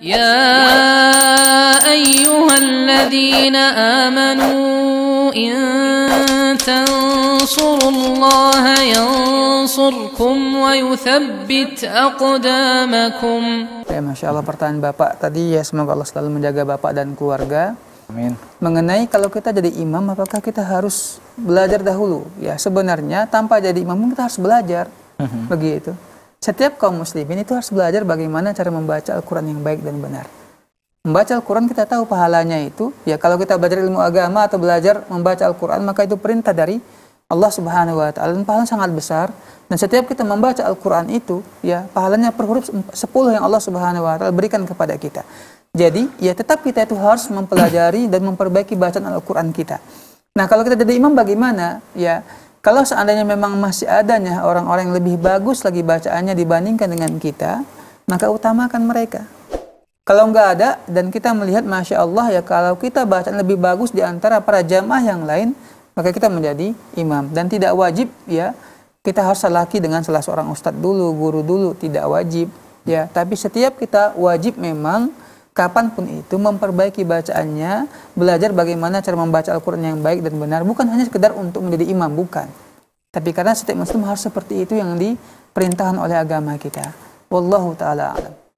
يا أيها الذين آمنوا إن تنصروا الله ينصركم ويثبت أقدامكم Ya, Masya Allah pertanyaan Bapak tadi ya semoga Allah selalu menjaga Bapak dan keluarga. Amin. Mengenai kalau kita jadi imam apakah kita harus belajar dahulu? Ya sebenarnya tanpa jadi imam kita harus belajar. Mhm. Begitu. Setiap kaum muslimin itu harus belajar bagaimana cara membaca Al-Quran yang baik dan benar. Membaca Al-Quran kita tahu pahalanya itu, ya kalau kita belajar ilmu agama atau belajar membaca Al-Quran, maka itu perintah dari Allah Subhanahu wa taala dan pahalanya sangat besar dan setiap kita membaca Al-Qur'an itu ya pahalanya per huruf 10 yang Allah Subhanahu wa taala berikan kepada kita. Jadi ya tetap kita itu harus mempelajari dan memperbaiki bacaan Al-Qur'an kita. Nah, kalau kita jadi imam bagaimana? Ya kalau seandainya memang masih adanya orang-orang yang lebih bagus lagi bacaannya dibandingkan dengan kita, maka utamakan mereka. Kalau nggak ada dan kita melihat Masya Allah ya kalau kita bacaan lebih bagus di antara para jamaah yang lain, maka kita menjadi imam. Dan tidak wajib ya kita harus laki dengan salah seorang ustadz dulu, guru dulu, tidak wajib. Ya, tapi setiap kita wajib memang kapanpun itu memperbaiki bacaannya, belajar bagaimana cara membaca Al-Quran yang baik dan benar, bukan hanya sekedar untuk menjadi imam, bukan. Tapi karena setiap muslim harus seperti itu yang diperintahkan oleh agama kita. Wallahu ta'ala alam.